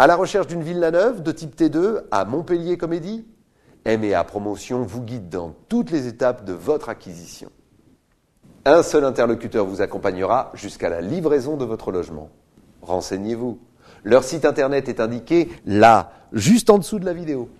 À la recherche d'une ville la neuve de type T2 à Montpellier Comédie MEA Promotion vous guide dans toutes les étapes de votre acquisition. Un seul interlocuteur vous accompagnera jusqu'à la livraison de votre logement. Renseignez-vous. Leur site internet est indiqué là, juste en dessous de la vidéo.